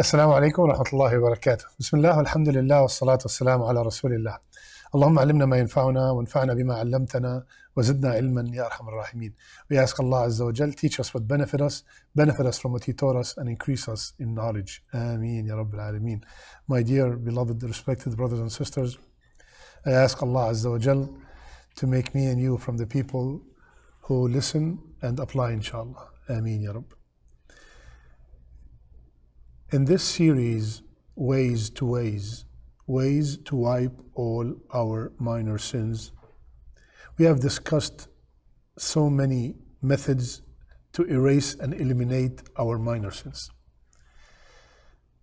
السلام عليكم ورحمة الله وبركاته بسم الله والحمد لله والصلاة والسلام على رسول الله اللهم علمنا ما ينفعنا وانفعنا بما علمتنا وزدنا علما يا أرحم الراحمين We ask Allah Azza wa Jal teach us what benefit us benefit us from what he taught us and increase us in knowledge Ameen يا رب العالمين My dear beloved respected brothers and sisters I ask Allah Azza wa Jal to make me and you from the people who listen and apply inshallah Ameen يا رب In this series, Ways to Ways, Ways to Wipe All Our Minor Sins, we have discussed so many methods to erase and eliminate our minor sins.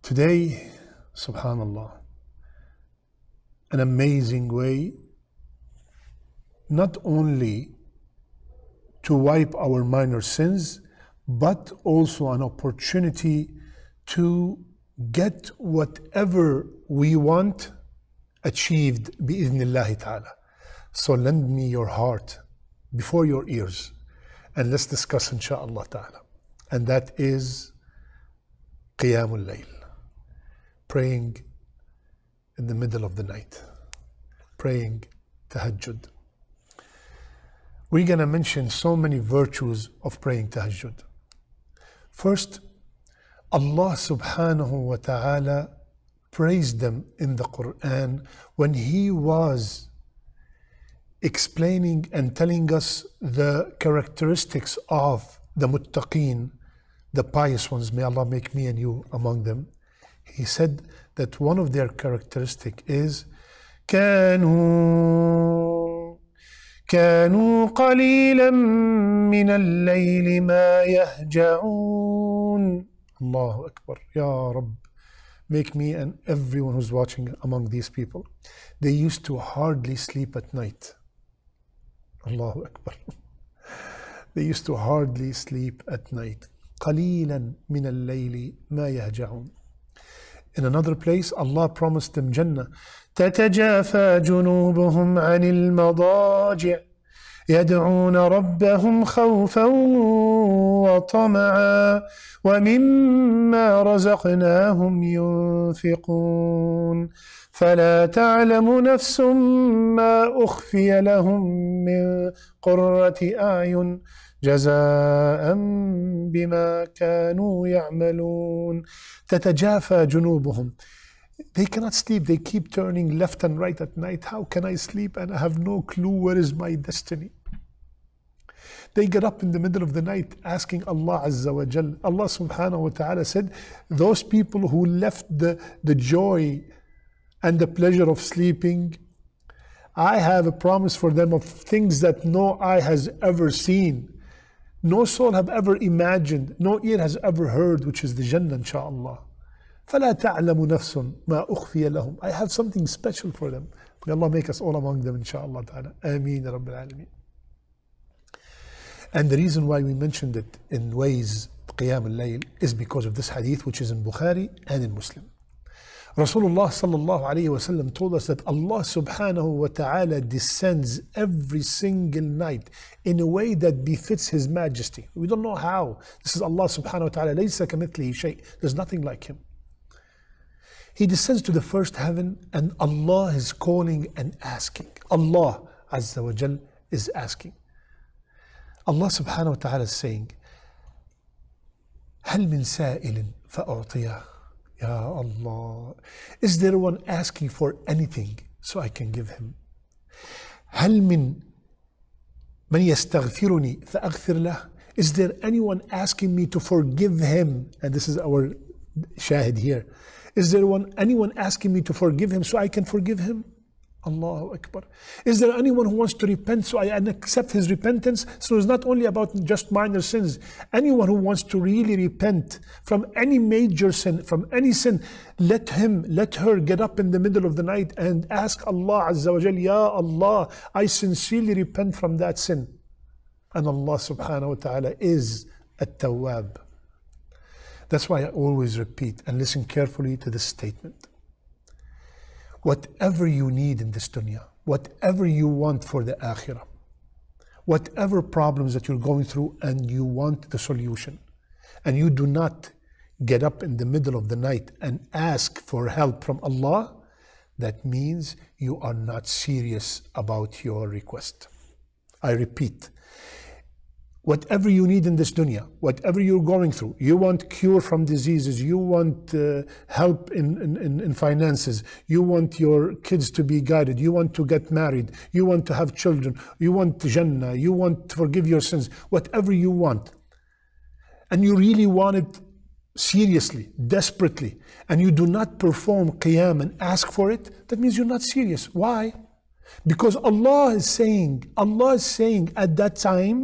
Today, subhanAllah, an amazing way not only to wipe our minor sins, but also an opportunity to get whatever we want achieved bi'idhnillahi ta'ala. So lend me your heart before your ears and let's discuss insha'Allah ta'ala. And that is qiyamul layl, praying in the middle of the night, praying tahajjud. We're gonna mention so many virtues of praying tahajjud. First, Allah subhanahu wa ta'ala praised them in the Quran when He was explaining and telling us the characteristics of the muttaqeen, the pious ones. May Allah make me and you among them. He said that one of their characteristic is كانوا كانوا قليلا من الليل ما يهجعون Allah Akbar, Ya Rabb, make me and everyone who's watching among these people. They used to hardly sleep at night. Allahu Akbar. they used to hardly sleep at night. قليلا من الليل ما يهجعون In another place, Allah promised them Jannah. تتجافى جنوبهم عن المضاجع يدعون ربهم خوفا وطمعا ومما رزقناهم ينفقون فلا تعلم نفس ما أخفي لهم من قرة أعين جزاء بما كانوا يعملون تتجافى جنوبهم They cannot sleep. They keep turning left and right at night. How can I sleep and I have no clue where is my destiny? They get up in the middle of the night asking Allah Azza wa Jal. Allah subhanahu wa ta'ala said, Those people who left the, the joy and the pleasure of sleeping, I have a promise for them of things that no eye has ever seen, no soul have ever imagined, no ear has ever heard, which is the Jannah, inshaAllah. فلا تعلم نفس ما أخفي لهم I have something special for them. May Allah make us all among them, inshaAllah ta'ala. Ameen, Rabbil Alameen. And the reason why we mentioned it in ways Qiyam al-Layl is because of this hadith which is in Bukhari and in Muslim. Rasulullah sallallahu alayhi wasallam told us that Allah subhanahu wa ta'ala descends every single night in a way that befits His majesty. We don't know how. This is Allah subhanahu wa ta'ala. شَيْءٍ There's nothing like Him. He descends to the first heaven and Allah is calling and asking. Allah azza wa jal is asking. Allah subhanahu wa ta'ala is saying, هل من سائل فأعطيه Ya Allah. Is there one asking for anything so I can give him? هل من من يستغفرني فأغفر له? Is there anyone asking me to forgive him? And this is our shahid here. Is there one anyone asking me to forgive him so I can forgive him? Allahu Akbar. Is there anyone who wants to repent so I accept his repentance? So it's not only about just minor sins. Anyone who wants to really repent from any major sin, from any sin, let him, let her get up in the middle of the night and ask Allah Azza wa Jal, Ya Allah, I sincerely repent from that sin. And Allah subhanahu wa ta'ala is a tawwab. That's why I always repeat and listen carefully to this statement whatever you need in this dunya, whatever you want for the akhirah, whatever problems that you're going through and you want the solution, and you do not get up in the middle of the night and ask for help from Allah, that means you are not serious about your request. I repeat, whatever you need in this dunya, whatever you're going through, you want cure from diseases, you want uh, help in, in, in finances, you want your kids to be guided, you want to get married, you want to have children, you want Jannah, you want to forgive your sins, whatever you want. And you really want it seriously, desperately, and you do not perform qiyam and ask for it, that means you're not serious. Why? Because Allah is saying, Allah is saying at that time,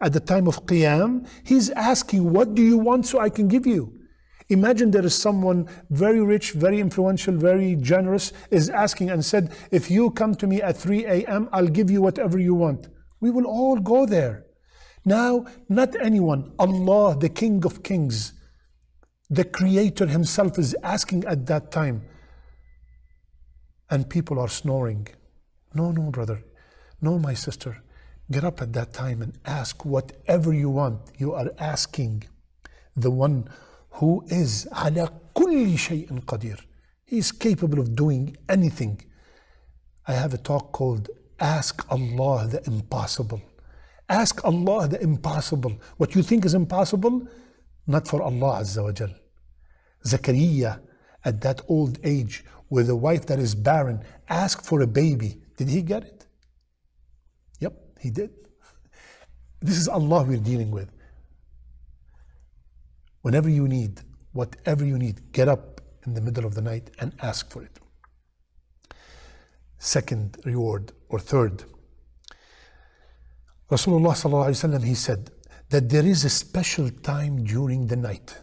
at the time of Qiyam, he's asking, What do you want so I can give you? Imagine there is someone very rich, very influential, very generous is asking and said, If you come to me at 3 a.m., I'll give you whatever you want. We will all go there. Now, not anyone, Allah, the King of Kings, the Creator Himself is asking at that time. And people are snoring. No, no, brother. No, my sister get up at that time and ask whatever you want. You are asking the one who is على كل شيء قدير. He is capable of doing anything. I have a talk called Ask Allah the Impossible. Ask Allah the impossible. What you think is impossible, not for Allah Azza wa Jal. Zakaria, at that old age, with a wife that is barren, asked for a baby. Did he get it? He did. This is Allah we're dealing with. Whenever you need, whatever you need, get up in the middle of the night and ask for it. Second reward or third. Rasulullah وسلم, he said that there is a special time during the night.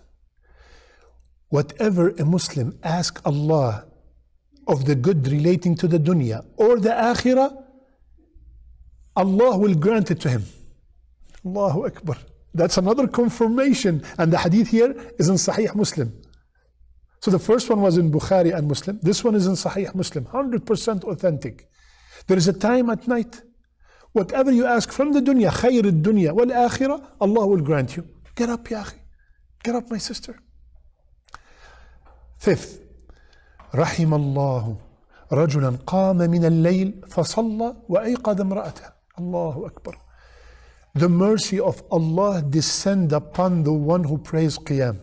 Whatever a Muslim asks Allah of the good relating to the dunya or the akhirah, Allah will grant it to him. Allahu Akbar. That's another confirmation. And the hadith here is in Sahih Muslim. So the first one was in Bukhari and Muslim. This one is in Sahih Muslim. 100% authentic. There is a time at night. Whatever you ask from the dunya, khayr dunya wal akhirah, Allah will grant you. Get up, ya Get up, my sister. Fifth, رحم الله رجلا قام من الليل فصلى وأيقظ امرأته Allahu Akbar. The mercy of Allah descend upon the one who prays Qiyam.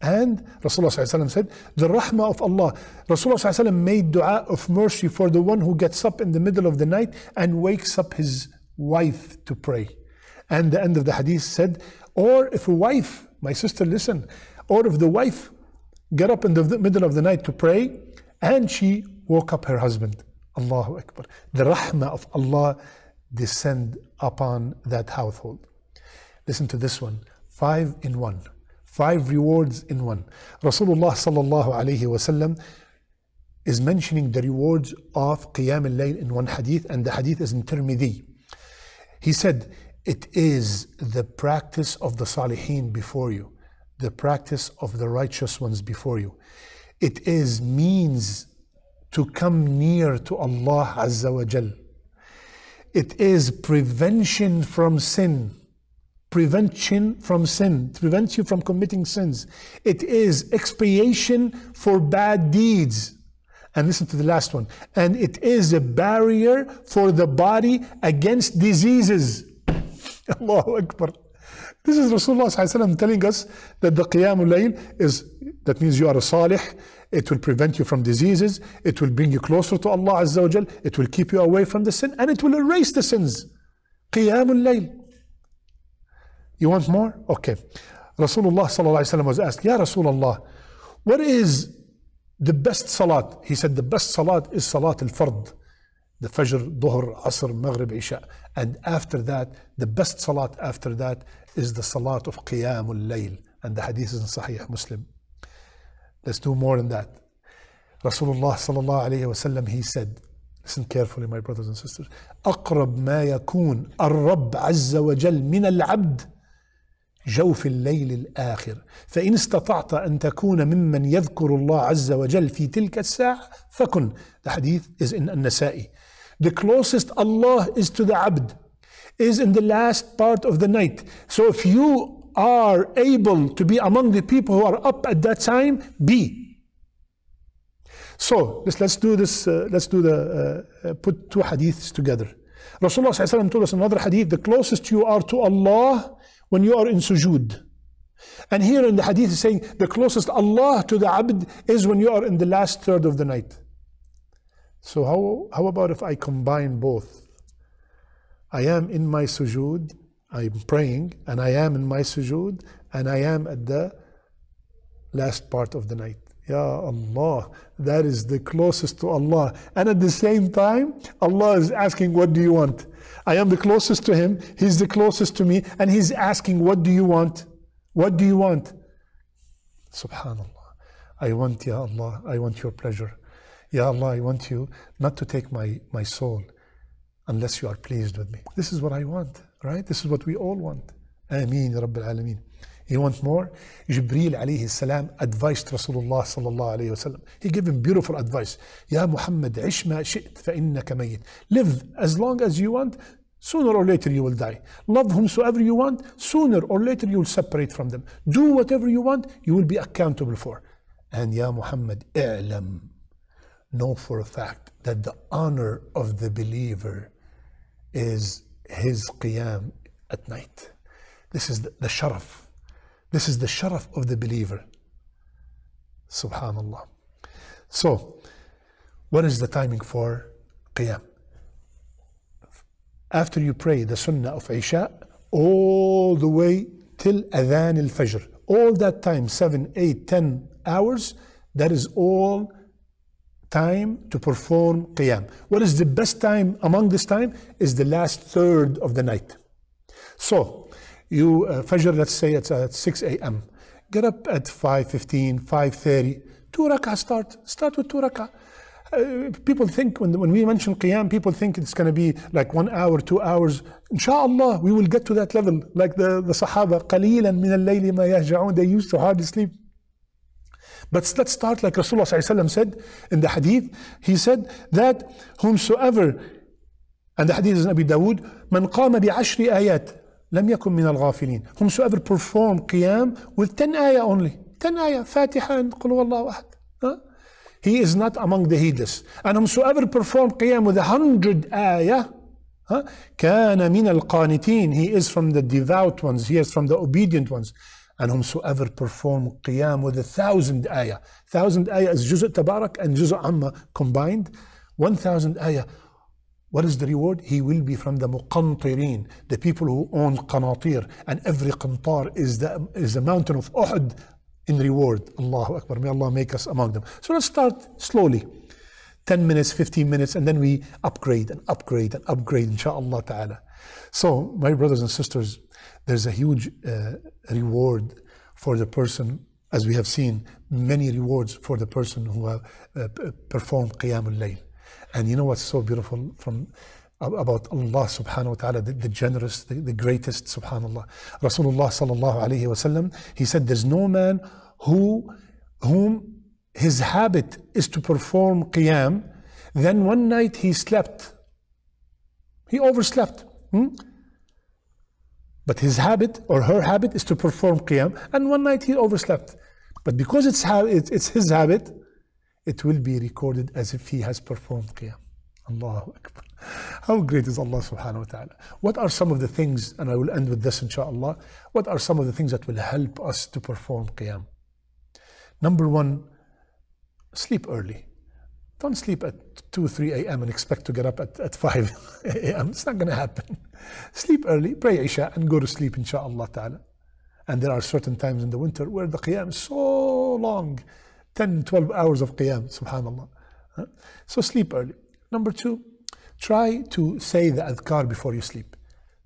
And Rasulullah said, the rahmah of Allah. Rasulullah made dua of mercy for the one who gets up in the middle of the night and wakes up his wife to pray. And the end of the hadith said, or if a wife, my sister, listen, or if the wife get up in the middle of the night to pray and she woke up her husband. Allahu Akbar. The rahmah of Allah descend upon that household. Listen to this one five in one, five rewards in one. Rasulullah sallallahu alayhi wasallam is mentioning the rewards of Qiyam al-Layl in one hadith, and the hadith is in Tirmidhi. He said, It is the practice of the Salihin before you, the practice of the righteous ones before you. It is means to come near to Allah Azza wa Jalla it is prevention from sin. Prevention from sin. It prevents you from committing sins. It is expiation for bad deeds. And listen to the last one. And it is a barrier for the body against diseases. Allahu Akbar. This is Rasulullah telling us that the Qiyamul Layl is, that means you are a salih, it will prevent you from diseases. It will bring you closer to Allah Azza wa Jal. It will keep you away from the sin and it will erase the sins. Qiyamul Layl. You want more? Okay. Rasulullah sallallahu was asked, Ya Rasulullah, what is the best salat? He said, the best salat is salat al-fard. The Fajr, Dhuhr, Asr, Maghrib, Isha. And after that, the best salat after that is the salat of Qiyamul Layl. And the hadith is in Sahih Muslim. Let's do more than that. Rasulullah sallallahu alayhi wa sallam, he said, listen carefully my brothers and sisters, أقرب ما يكون الرب عز وجل من العبد جوف الليل الآخر فإن استطعت أن تكون ممن يذكر الله عز وجل في تلك الساعة فكن The hadith is in النسائي The closest Allah is to the abd is in the last part of the night. So if you are able to be among the people who are up at that time, be. So let's, let's do this, uh, let's do the, uh, uh put two hadiths together. Rasulullah told us another hadith, the closest you are to Allah when you are in sujood. And here in the hadith is saying the closest Allah to the abd is when you are in the last third of the night. So how, how about if I combine both? I am in my sujood I'm praying and I am in my sujood and I am at the last part of the night. Ya Allah, that is the closest to Allah. And at the same time, Allah is asking, What do you want? I am the closest to Him, He's the closest to me, and He's asking, What do you want? What do you want? Subhanallah. I want, Ya Allah, I want your pleasure. Ya Allah, I want you not to take my, my soul unless you are pleased with me. This is what I want. Right? This is what we all want. Ameen, Rabbil Alameen. You want more? Jibreel alayhi salam advised Rasulullah sallallahu alayhi wasallam. He gave him beautiful advice. Ya Muhammad, ish ma shi mayit. Live as long as you want, sooner or later you will die. Love whomsoever you want, sooner or later you will separate from them. Do whatever you want, you will be accountable for. And Ya Muhammad, i'lam. Know for a fact that the honor of the believer is his qiyam at night. This is the, the sharaf. This is the sharaf of the believer. Subhanallah. So, what is the timing for qiyam? After you pray the sunnah of Isha, all the way till adhan al-fajr. All that time, 7, 8, 10 hours, that is all time to perform qiyam. What is the best time among this time? Is the last third of the night. So, you uh, fajr, let's say it's at 6 a.m. Get up at 5.15, 5.30. Two rak'ah start. Start with two rak'ah. Uh, people think when, when we mention qiyam, people think it's going to be like one hour, two hours. Inshallah, we will get to that level, like the, the Sahaba, قليلا من الليل ما يهجعون. They used to hardly sleep. But let's start like Rasulullah ﷺ said in the hadith. He said that whomsoever, and the hadith is in Abi Dawood, من قام بعشر آيات لم يكن من الغافلين. Whomsoever performed qiyam with 10 ayah only. 10 ayah, Fatiha and قل الله أحد. He is not among the heedless. And whomsoever performed qiyam with 100 ayah, كان من القانتين. He is from the devout ones. He is from the obedient ones. and whomsoever perform qiyam with a thousand ayah. Thousand ayah is juz' tabarak and juz' amma combined. One thousand ayah. What is the reward? He will be from the muqantirin, the people who own qanatir. And every qantar is the, is the mountain of Uhud in reward. Allahu Akbar. May Allah make us among them. So let's start slowly. 10 minutes, 15 minutes, and then we upgrade and upgrade and upgrade, Insha'Allah ta'ala. So, my brothers and sisters, there's a huge uh, reward for the person, as we have seen, many rewards for the person who have uh, performed Qiyam al-Layl. And you know what's so beautiful from about Allah subhanahu wa ta'ala, the, the generous, the, the, greatest, subhanallah. Rasulullah sallallahu alayhi wa sallam, he said, there's no man who, whom his habit is to perform qiyam, then one night he slept. He overslept. Hmm? But his habit or her habit is to perform qiyam, and one night he overslept. But because it's, it's his habit, it will be recorded as if he has performed qiyam. Allahu Akbar. How great is Allah subhanahu wa ta'ala? What are some of the things, and I will end with this inshallah, what are some of the things that will help us to perform qiyam? Number one, sleep early. Don't sleep at 2, 3 a.m. and expect to get up at, at 5 a.m. It's not going to happen. Sleep early, pray Isha, and go to sleep, inshallah ta'ala. And there are certain times in the winter where the qiyam is so long 10, 12 hours of qiyam, subhanAllah. So sleep early. Number two, try to say the adhkar before you sleep.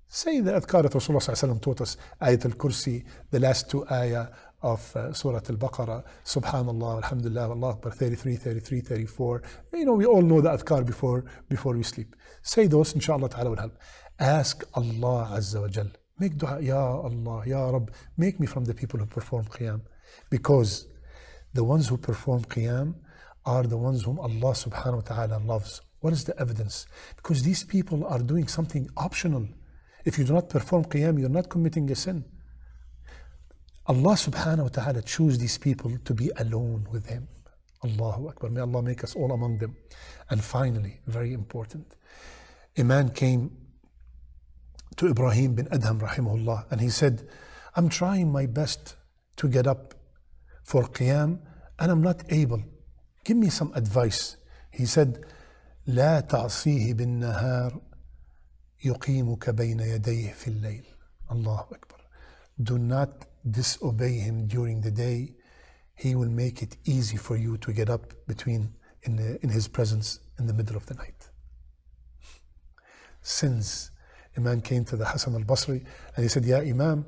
Say the adhkar that Rasulullah taught us, Ayat al-Kursi, the last two ayah of uh, Surah Al-Baqarah, Subhanallah, Alhamdulillah, Allah Akbar, 33, 33, 34. You know, we all know the adhkar before, before we sleep. Say those, inshallah ta'ala will help. Ask Allah Azza wa Jal. Make dua, Ya Allah, Ya Rabb, make me from the people who perform Qiyam. Because the ones who perform Qiyam are the ones whom Allah subhanahu wa ta'ala loves. What is the evidence? Because these people are doing something optional. If you do not perform Qiyam, you're not committing a sin. Allah subhanahu wa ta'ala chose these people to be alone with Him. Allahu Akbar. May Allah make us all among them. And finally, very important, a man came to Ibrahim bin Adham, rahimahullah, and he said, I'm trying my best to get up for Qiyam and I'm not able. Give me some advice. He said, لا تعصيه بالنهار يقيمك بين يديه في الليل. Allahu Akbar. Do not disobey him during the day, he will make it easy for you to get up between in, the, in his presence in the middle of the night. Sins. A man came to the Hassan al-Basri and he said, Ya Imam,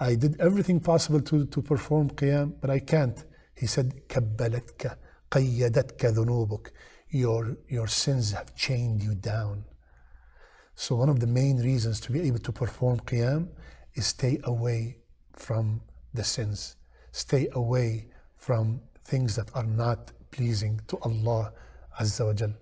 I did everything possible to, to perform qiyam, but I can't. He said, "Kabbalatka, قيدتك ذنوبك your, your sins have chained you down. So one of the main reasons to be able to perform qiyam is stay away from the sins. Stay away from things that are not pleasing to Allah Azza wa Jal.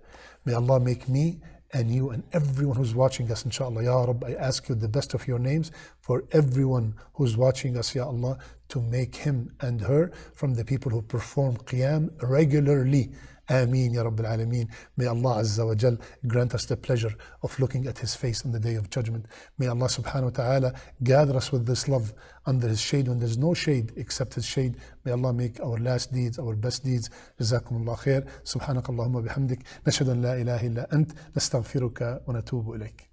May Allah make me and you and everyone who's watching us, inshallah. Ya Rabb, I ask you the best of your names for everyone who's watching us, Ya Allah, to make him and her from the people who perform Qiyam regularly Ameen, Ya Rabbil Alameen. May Allah Azza wa Jal grant us the pleasure of looking at His face on the day of judgment. May Allah Subhanahu wa Ta'ala gather us with this love under His shade when there's no shade except His shade. May Allah make our last deeds our best deeds. جزاكم الله خير. سبحانك Allahumma bihamdik. نشهد la ilaha illa ant. أنت. wa ونتوب إليك.